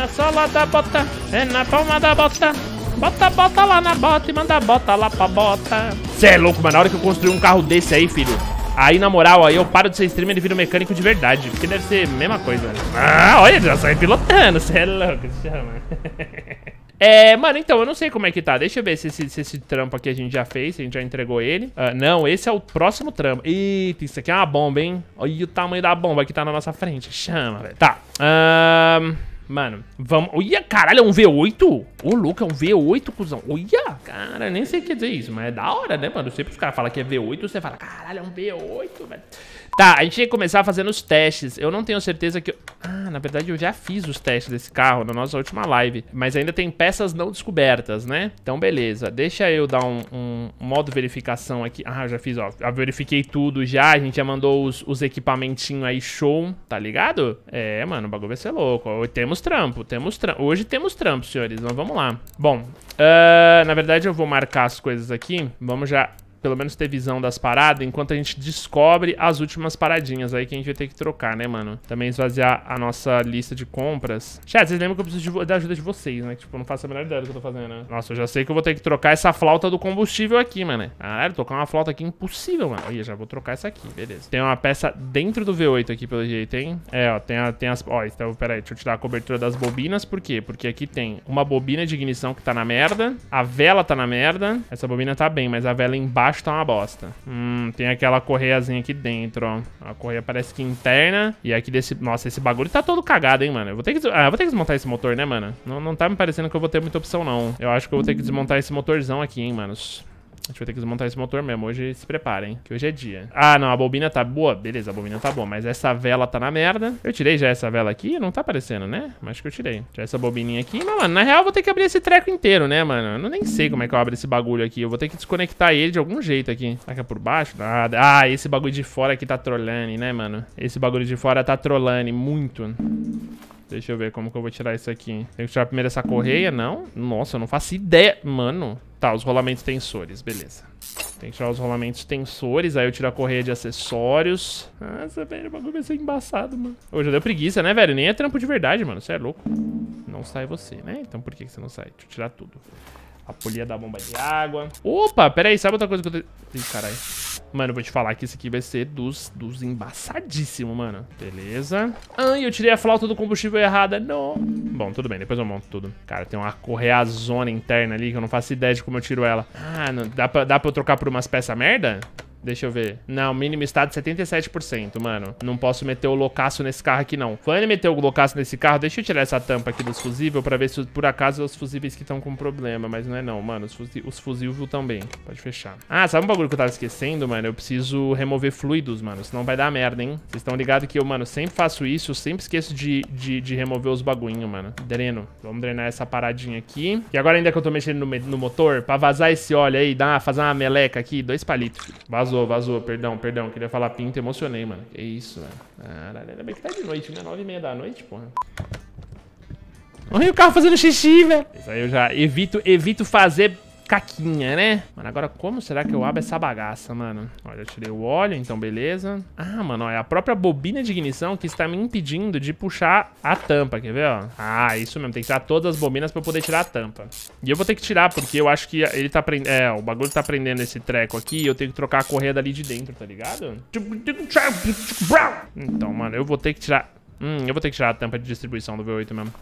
na sola da bota, é na palma da bota. Bota, bota lá na bota e manda bota lá pra bota. Cê é louco, mano. Na hora que eu construir um carro desse aí, filho. Aí, na moral, aí eu paro de ser streamer e viro mecânico de verdade. Porque deve ser a mesma coisa, Ah, olha, já sai pilotando. Cê é louco, chama. É, mano, então, eu não sei como é que tá. Deixa eu ver se esse, se esse trampo aqui a gente já fez, se a gente já entregou ele. Uh, não, esse é o próximo trampo. Eita, isso aqui é uma bomba, hein? Olha o tamanho da bomba que tá na nossa frente. Chama, velho. Tá. Ahn... Mano, vamos... Olha, caralho, é um V8? Ô, louco, é um V8, cuzão. Olha, cara, nem sei o que dizer isso, mas é da hora, né, mano? Sempre os caras falam que é V8, você fala, caralho, é um V8, velho. Tá, a gente tem que começar fazendo os testes. Eu não tenho certeza que... Eu... Ah, na verdade eu já fiz os testes desse carro na nossa última live. Mas ainda tem peças não descobertas, né? Então, beleza. Deixa eu dar um, um modo verificação aqui. Ah, eu já fiz, ó. Já verifiquei tudo já. A gente já mandou os, os equipamentinhos aí show, tá ligado? É, mano, o bagulho vai ser louco. Temos temos trampo, temos trampo. Hoje temos trampo, senhores, mas vamos lá. Bom, uh, na verdade eu vou marcar as coisas aqui. Vamos já pelo menos ter visão das paradas, enquanto a gente descobre as últimas paradinhas aí que a gente vai ter que trocar, né, mano? Também esvaziar a nossa lista de compras. Chat, vocês lembram que eu preciso de, da ajuda de vocês, né? tipo, eu não faço a menor ideia do que eu tô fazendo, né? Nossa, eu já sei que eu vou ter que trocar essa flauta do combustível aqui, mano. Caralho, tocar uma flauta aqui é impossível, mano. Olha, já vou trocar essa aqui, beleza. Tem uma peça dentro do V8 aqui, pelo jeito, hein? É, ó, tem, a, tem as... Ó, então, peraí, deixa eu tirar a cobertura das bobinas, por quê? Porque aqui tem uma bobina de ignição que tá na merda, a vela tá na merda, essa bobina tá bem, mas a vela embaixo embaixo tá uma bosta. Hum, tem aquela correiazinha aqui dentro, ó. A correia parece que interna. E aqui desse... Nossa, esse bagulho tá todo cagado, hein, mano. Eu vou ter que, ah, vou ter que desmontar esse motor, né, mano? Não, não tá me parecendo que eu vou ter muita opção, não. Eu acho que eu vou ter que desmontar esse motorzão aqui, hein, manos. A gente vai ter que desmontar esse motor mesmo. Hoje se preparem, que hoje é dia. Ah, não, a bobina tá boa. Beleza, a bobina tá boa, mas essa vela tá na merda. Eu tirei já essa vela aqui, não tá aparecendo, né? Mas que eu tirei. Já essa bobininha aqui. Mas, mano, na real eu vou ter que abrir esse treco inteiro, né, mano? Eu nem sei como é que eu abro esse bagulho aqui. Eu vou ter que desconectar ele de algum jeito aqui. Será que é por baixo? Nada. Ah, esse bagulho de fora aqui tá trollando, né, mano? Esse bagulho de fora tá trollando muito. Deixa eu ver como que eu vou tirar isso aqui. Tem que tirar primeiro essa correia, uhum. não? Nossa, eu não faço ideia. Mano. Tá, os rolamentos tensores, beleza. Tem que tirar os rolamentos tensores, aí eu tiro a correia de acessórios. Nossa, velho, o bagulho vai ser embaçado, mano. Hoje já deu preguiça, né, velho? Nem é trampo de verdade, mano. Você é louco. Não sai você, né? Então por que, que você não sai? Deixa eu tirar tudo. A polia da bomba de água. Opa, pera aí, sabe outra coisa que eu... tenho... Ih, caralho. Mano, eu vou te falar que isso aqui vai ser dos, dos embaçadíssimos, mano. Beleza. Ah, eu tirei a flauta do combustível errada. Não. Bom, tudo bem. Depois eu monto tudo. Cara, tem uma correazona interna ali que eu não faço ideia de como eu tiro ela. Ah, não, dá, pra, dá pra eu trocar por umas peças merda? Deixa eu ver. Não, mínimo estado 77%, mano. Não posso meter o loucaço nesse carro aqui, não. Quando ele meter o loucaço nesse carro, deixa eu tirar essa tampa aqui dos fusíveis pra ver se por acaso é os fusíveis que estão com problema. Mas não é não, mano. Os, fusi os fusíveis também. Pode fechar. Ah, sabe um bagulho que eu tava esquecendo, mano? Eu preciso remover fluidos, mano. Senão vai dar merda, hein? Vocês estão ligados que eu, mano, sempre faço isso. Eu sempre esqueço de, de, de remover os bagulhinhos, mano. Dreno. Vamos drenar essa paradinha aqui. E agora ainda que eu tô mexendo no, no motor, pra vazar esse óleo aí, dá, fazer uma meleca aqui, dois palitos. Vazou. Vazou, vazou, perdão, perdão. Queria falar pinto, emocionei, mano. Que isso, velho. Caralho, ainda bem que tá de noite, né? Nove e meia da noite, porra. Olha o carro fazendo xixi, velho. Isso aí eu já evito, evito fazer caquinha, né? Mano, agora como será que eu abro essa bagaça, mano? Olha, eu tirei o óleo, então beleza. Ah, mano, ó, é a própria bobina de ignição que está me impedindo de puxar a tampa, quer ver, ó? Ah, isso mesmo, tem que tirar todas as bobinas pra eu poder tirar a tampa. E eu vou ter que tirar, porque eu acho que ele tá prendendo... É, o bagulho tá prendendo esse treco aqui e eu tenho que trocar a correia dali de dentro, tá ligado? Então, mano, eu vou ter que tirar... Hum, eu vou ter que tirar a tampa de distribuição do V8 mesmo.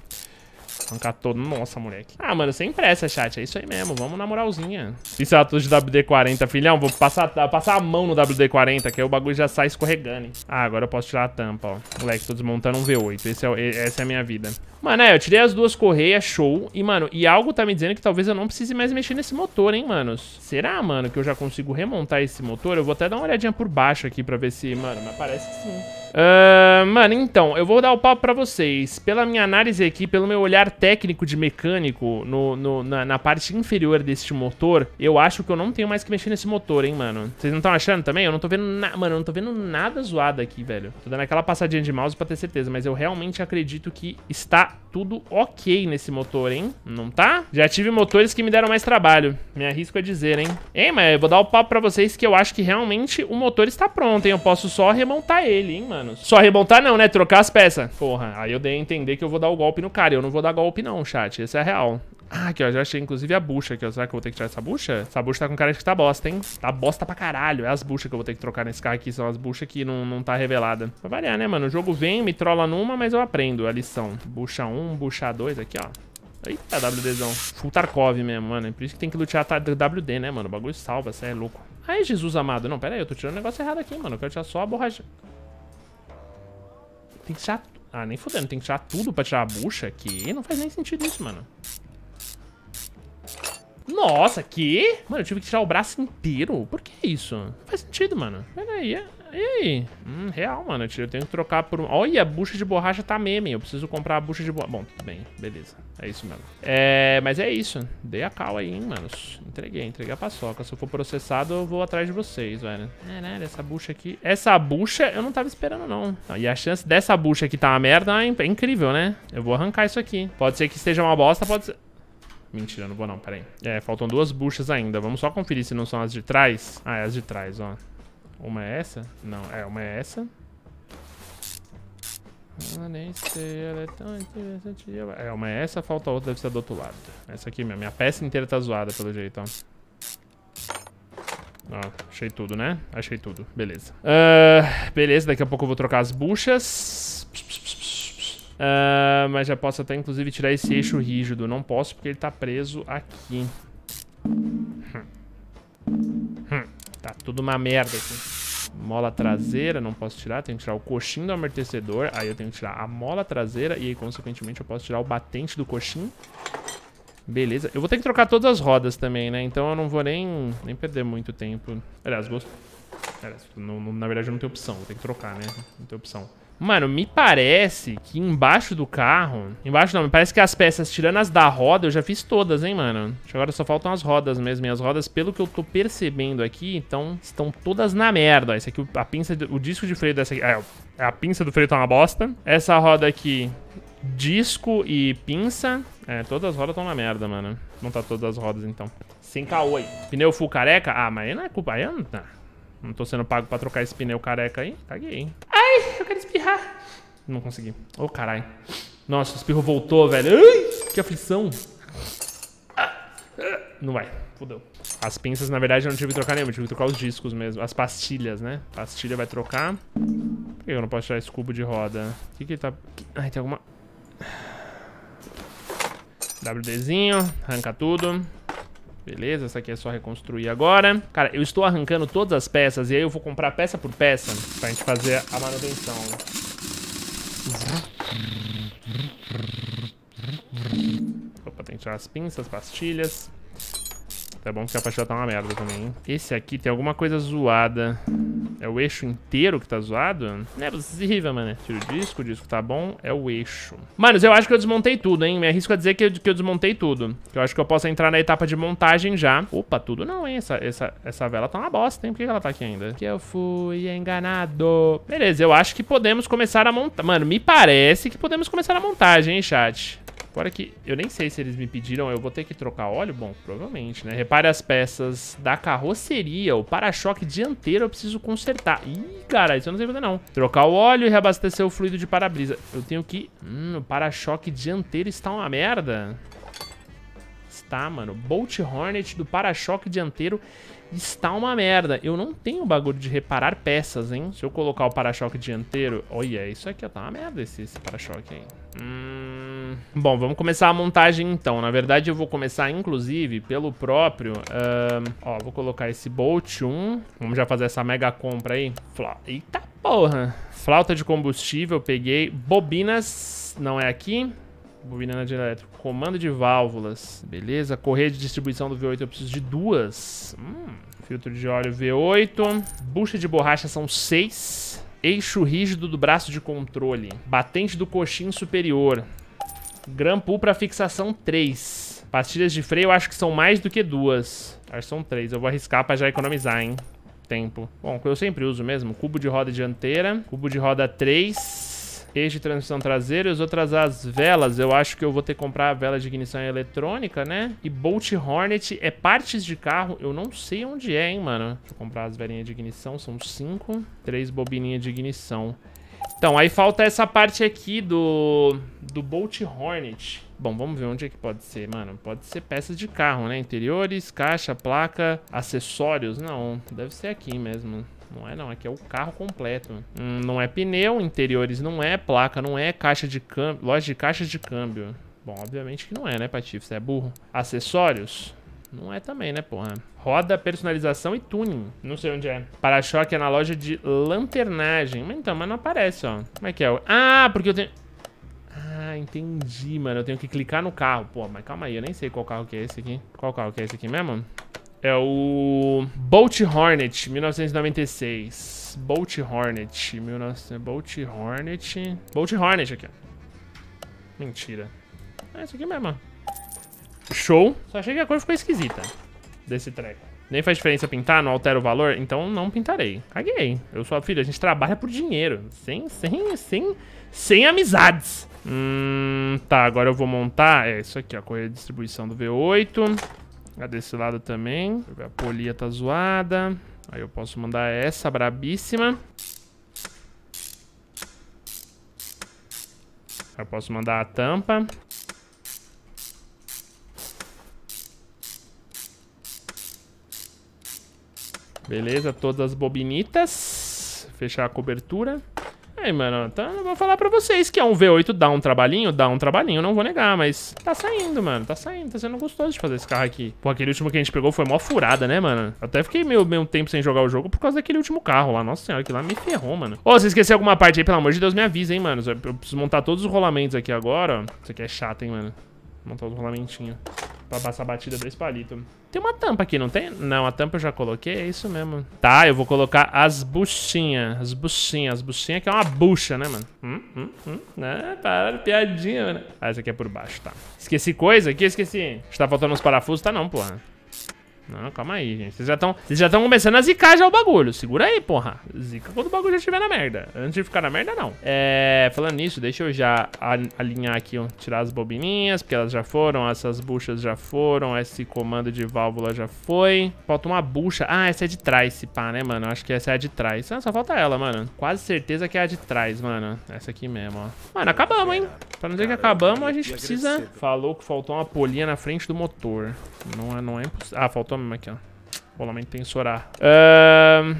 Arrancar todo. Nossa, moleque. Ah, mano, sem pressa, chat. É isso aí mesmo. Vamos na moralzinha. Isso é de WD-40, filhão. Vou passar, passar a mão no WD-40, que aí o bagulho já sai escorregando. Hein? Ah, agora eu posso tirar a tampa, ó. Moleque, tô desmontando um V8. É, essa é a minha vida. Mano, é, eu tirei as duas correias, show. E, mano, e algo tá me dizendo que talvez eu não precise mais mexer nesse motor, hein, manos? Será, mano, que eu já consigo remontar esse motor? Eu vou até dar uma olhadinha por baixo aqui pra ver se... Mano, mas parece que sim. Uh, mano, então, eu vou dar o papo para vocês. Pela minha análise aqui, pelo meu olhar técnico de mecânico no, no na, na, parte inferior deste motor, eu acho que eu não tenho mais que mexer nesse motor, hein, mano. Vocês não estão achando também? Eu não tô vendo nada. Mano, eu não tô vendo nada zoado aqui, velho. Tô dando aquela passadinha de mouse pra ter certeza, mas eu realmente acredito que está tudo ok nesse motor, hein? Não tá? Já tive motores que me deram mais trabalho. Me arrisco a dizer, hein? Ei, mas eu vou dar o papo pra vocês que eu acho que realmente o motor está pronto, hein? Eu posso só remontar ele, hein, mano. Só rebontar não, né? Trocar as peças. Porra, aí eu dei a entender que eu vou dar o golpe no cara. Eu não vou dar golpe não, chat. esse é a real. Ah, aqui, ó. Já achei, inclusive, a bucha aqui, ó. Será que eu vou ter que tirar essa bucha? Essa bucha tá com cara de que tá bosta, hein? Tá bosta pra caralho. É as buchas que eu vou ter que trocar nesse carro aqui. São as buchas que não, não tá revelada. Vai variar, né, mano? O jogo vem, me trola numa, mas eu aprendo a lição. Bucha 1, bucha 2 aqui, ó. Eita, WDzão. Full Tarkov mesmo, mano. É por isso que tem que lutear WD, né, mano? O bagulho salva, você é louco. Ai, Jesus amado. Não, pera aí, eu tô tirando um negócio errado aqui, mano. Eu quero tirar só a borracha. Tem que tirar... Ah, nem fudendo. Tem que tirar tudo pra tirar a bucha aqui. Não faz nem sentido isso, mano. Nossa, que? Mano, eu tive que tirar o braço inteiro? Por que isso? Não faz sentido, mano. Pera aí, é... E aí? Hum, real, mano. Eu tenho que trocar por... Olha, a bucha de borracha tá meme. Eu preciso comprar a bucha de borracha. Bom, tudo bem. Beleza. É isso mesmo. É... Mas é isso. Dei a cal aí, hein, manos. Entreguei. Entreguei a paçoca. Se eu for processado, eu vou atrás de vocês, velho. É né? essa bucha aqui... Essa bucha eu não tava esperando, não. não e a chance dessa bucha aqui tá uma merda é, é incrível, né? Eu vou arrancar isso aqui. Pode ser que esteja uma bosta, pode ser... Mentira, não vou não, peraí. É, faltam duas buchas ainda. Vamos só conferir se não são as de trás. Ah, é as de trás, ó. Uma é essa? Não, é, uma é essa. nem sei, ela é tão interessante. É, uma é essa, falta outra, deve ser do outro lado. Essa aqui mesmo. Minha peça inteira tá zoada, pelo jeito, ó. Ó, achei tudo, né? Achei tudo. Beleza. Uh, beleza, daqui a pouco eu vou trocar as buchas. Uh, mas já posso até, inclusive, tirar esse eixo rígido. Não posso porque ele tá preso aqui. Hum. Hum. Tá tudo uma merda aqui. Mola traseira, não posso tirar. Tenho que tirar o coxinho do amortecedor. Aí eu tenho que tirar a mola traseira e aí, consequentemente, eu posso tirar o batente do coxinho. Beleza. Eu vou ter que trocar todas as rodas também, né? Então eu não vou nem, nem perder muito tempo. Aliás, gosto... Aliás, na verdade eu não tenho opção. Vou ter que trocar, né? Não tenho opção. Mano, me parece que embaixo do carro... Embaixo não, me parece que as peças, tirando as da roda, eu já fiz todas, hein, mano? Agora só faltam as rodas mesmo. E as rodas, pelo que eu tô percebendo aqui, então, estão todas na merda. Esse aqui, a pinça... O disco de freio dessa aqui... É, é, a pinça do freio tá uma bosta. Essa roda aqui, disco e pinça. É, todas as rodas estão na merda, mano. Não tá todas as rodas, então. Sem caô aí. Pneu full careca? Ah, mas aí não é culpa... Aí não, não tô sendo pago pra trocar esse pneu careca aí. Caguei, hein? quero espirrar. Não consegui. Ô, oh, caralho. Nossa, o espirro voltou, velho. Ai, que aflição. Não vai. Fudeu. As pinças, na verdade, eu não tive que trocar nenhuma. Eu tive que trocar os discos mesmo. As pastilhas, né? Pastilha vai trocar. Por que eu não posso tirar esse cubo de roda? O que que ele tá... Ai, tem alguma... WDzinho. Arranca tudo. Beleza, essa aqui é só reconstruir agora. Cara, eu estou arrancando todas as peças e aí eu vou comprar peça por peça pra gente fazer a manutenção. Opa, tem que tirar as pinças, pastilhas. É bom que a partida tá uma merda também. Esse aqui tem alguma coisa zoada. É o eixo inteiro que tá zoado? Não é possível, mano. Tira o disco, o disco tá bom. É o eixo. Manos, eu acho que eu desmontei tudo, hein? Me arrisco a dizer que eu, que eu desmontei tudo. Que eu acho que eu posso entrar na etapa de montagem já. Opa, tudo não, hein? Essa, essa, essa vela tá uma bosta, hein? Por que ela tá aqui ainda? Que eu fui enganado. Beleza, eu acho que podemos começar a montar. Mano, me parece que podemos começar a montagem, hein, chat? Agora que eu nem sei se eles me pediram, eu vou ter que trocar óleo? Bom, provavelmente, né? Repare as peças da carroceria, o para-choque dianteiro eu preciso consertar. Ih, cara, isso eu não sei fazer não. Trocar o óleo e reabastecer o fluido de para-brisa. Eu tenho que... Hum, o para-choque dianteiro está uma merda. Está, mano. Bolt Hornet do para-choque dianteiro está uma merda. Eu não tenho bagulho de reparar peças, hein? Se eu colocar o para-choque dianteiro... Olha, isso aqui ó, tá uma merda esse, esse para-choque aí. Hum... Bom, vamos começar a montagem então. Na verdade, eu vou começar, inclusive, pelo próprio... Uh, ó, vou colocar esse bolt 1. Vamos já fazer essa mega compra aí. Fla Eita porra! Flauta de combustível, peguei. Bobinas, não é aqui. Bobina de elétrico. Comando de válvulas. Beleza. Correia de distribuição do V8 eu preciso de duas. Hum. Filtro de óleo V8. Bucha de borracha são seis. Eixo rígido do braço de controle. Batente do coxim superior. Pool para fixação 3. Pastilhas de freio eu acho que são mais do que duas. Acho que são três. Eu vou arriscar para já economizar, hein? Tempo. Bom, eu sempre uso mesmo. Cubo de roda dianteira. Cubo de roda 3. Eixo de transmissão traseira. E as outras as velas. Eu acho que eu vou ter que comprar a vela de ignição eletrônica, né? E Bolt Hornet é partes de carro. Eu não sei onde é, hein, mano. Deixa eu comprar as velinhas de ignição. São cinco. Três bobininhas de ignição. Então, aí falta essa parte aqui do, do Bolt Hornet. Bom, vamos ver onde é que pode ser, mano. Pode ser peças de carro, né? Interiores, caixa, placa, acessórios. Não, deve ser aqui mesmo. Não é não, aqui é o carro completo. Hum, não é pneu, interiores não é, placa não é, caixa de câmbio, loja de caixa de câmbio. Bom, obviamente que não é, né, Patife? Você é burro. Acessórios? Não é também, né, porra? Roda, personalização e tuning. Não sei onde é. Para-choque é na loja de lanternagem. Mas então, mas não aparece, ó. Como é que é? Ah, porque eu tenho... Ah, entendi, mano. Eu tenho que clicar no carro. Pô, mas calma aí. Eu nem sei qual carro que é esse aqui. Qual carro que é esse aqui mesmo? É o... Bolt Hornet, 1996. Bolt Hornet, 19... Bolt Hornet... Bolt Hornet aqui, ó. Mentira. É isso aqui mesmo, ó. Show. Só achei que a cor ficou esquisita desse treco. Nem faz diferença pintar, não altera o valor, então não pintarei. Caguei. Eu sou a filha, a gente trabalha por dinheiro. Sem, sem, sem, sem amizades. Hum, tá, agora eu vou montar. É isso aqui, ó. Correia de distribuição do V8. A desse lado também. A polia tá zoada. Aí eu posso mandar essa brabíssima. Eu posso mandar a tampa. Beleza, todas as bobinitas. Fechar a cobertura. Aí, mano, tá. eu vou falar pra vocês que é um V8 dá um trabalhinho, dá um trabalhinho, não vou negar, mas tá saindo, mano, tá saindo, tá sendo gostoso de fazer esse carro aqui. Pô, aquele último que a gente pegou foi mó furada, né, mano? Eu até fiquei meio, meio tempo sem jogar o jogo por causa daquele último carro lá, nossa senhora, que lá me ferrou, mano. Ô, oh, se esqueceu alguma parte aí, pelo amor de Deus, me avisa, hein, mano, eu preciso montar todos os rolamentos aqui agora, ó. Isso aqui é chato, hein, mano, montar os rolamentinhos. Pra passar a batida dois palito. Tem uma tampa aqui, não tem? Não, a tampa eu já coloquei, é isso mesmo. Tá, eu vou colocar as buchinhas. As buchinhas. As buchinhas que é uma bucha, né, mano? Hum, hum, hum. né? para, tá, piadinha, mano. Ah, essa aqui é por baixo, tá. Esqueci coisa aqui, esqueci. Está faltando uns parafusos? Tá não, porra. Não, calma aí, gente. Vocês já estão já estão começando a zicar já o bagulho. Segura aí, porra. Zica quando o bagulho já estiver na merda. Antes de ficar na merda, não. É, falando nisso, deixa eu já alinhar aqui, tirar as bobininhas, porque elas já foram, essas buchas já foram, esse comando de válvula já foi. Falta uma bucha. Ah, essa é de trás, se pá, né, mano? Acho que essa é a de trás. Ah, só falta ela, mano. Quase certeza que é a de trás, mano. Essa aqui mesmo, ó. Mano, acabamos, hein? Pra não dizer que acabamos, a gente precisa... Falou que faltou uma polinha na frente do motor. Não é, não é Ah, faltou mesmo aqui, ó. Bolamento tensorar. Ahn...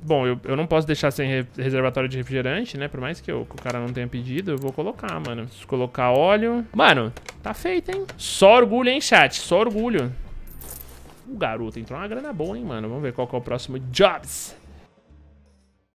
Bom, eu, eu não posso deixar sem re reservatório de refrigerante, né? Por mais que, eu, que, o cara não tenha pedido, eu vou colocar, mano. Preciso colocar óleo. Mano, tá feito, hein? Só orgulho, hein, chat? Só orgulho. O garoto entrou uma grana boa, hein, mano? Vamos ver qual é o próximo Jobs.